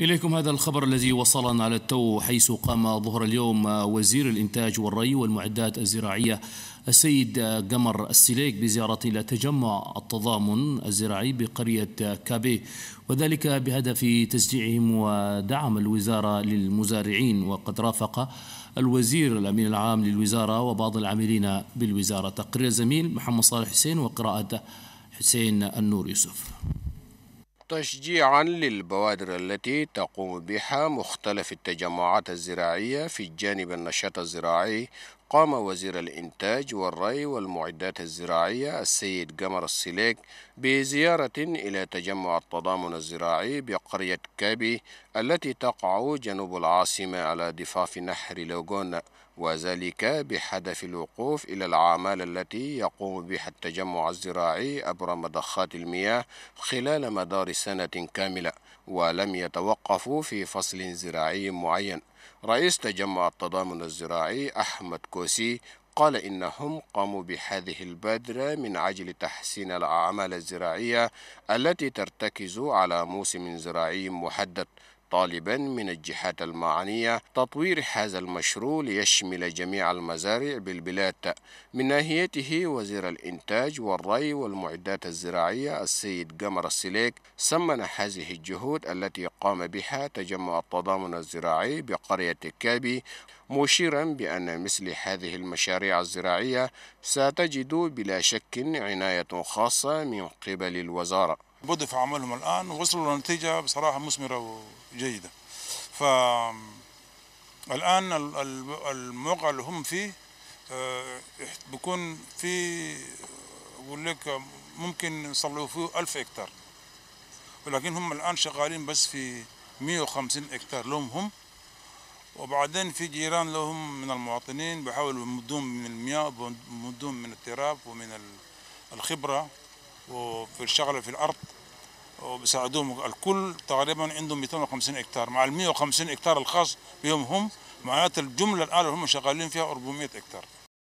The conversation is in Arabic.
إليكم هذا الخبر الذي وصلنا على التو حيث قام ظهر اليوم وزير الإنتاج والري والمعدات الزراعية السيد قمر السليك بزيارة إلى تجمع التضامن الزراعي بقرية كابي وذلك بهدف تشجيعهم ودعم الوزارة للمزارعين وقد رافق الوزير الأمين العام للوزارة وبعض العاملين بالوزارة تقرير زميل محمد صالح حسين وقراءة حسين النور يوسف تشجيعا للبوادر التي تقوم بها مختلف التجمعات الزراعية في الجانب النشاط الزراعي قام وزير الإنتاج والري والمعدات الزراعية السيد قمر السليك بزيارة إلى تجمع التضامن الزراعي بقرية كابي التي تقع جنوب العاصمة على ضفاف نهر لوغون وذلك بهدف الوقوف إلى الأعمال التي يقوم بها التجمع الزراعي عبر مضخات المياه خلال مدار سنة كاملة ولم يتوقفوا في فصل زراعي معين رئيس تجمع التضامن الزراعي أحمد الكوسي قال إنهم قاموا بهذه البادرة من أجل تحسين الأعمال الزراعية التي ترتكز على موسم زراعي محدد طالبا من الجهات المعنية تطوير هذا المشروع ليشمل جميع المزارع بالبلاد من ناهيته وزير الإنتاج والري والمعدات الزراعية السيد قمر السليك سمن هذه الجهود التي قام بها تجمع التضامن الزراعي بقرية كابي مشيرا بأن مثل هذه المشاريع الزراعية ستجد بلا شك عناية خاصة من قبل الوزارة بدوا في عملهم الآن ووصلوا لنتيجة بصراحة مثمرة وجيدة ف الآن الموقع اللي هم فيه آه، بيكون في أقول لك ممكن يصلوا فيه 1000 هكتار ولكن هم الآن شغالين بس في 150 هكتار لهم هم وبعدين في جيران لهم من المواطنين بيحاولوا يمدون من المياه ويمدون من التراب ومن الخبرة وفي الشغلة في الأرض وبيساعدوهم الكل تقريبا عندهم 250 هكتار مع ال 150 هكتار الخاص بهم هم معناته الجمله الان اللي هم شغالين فيها 400 هكتار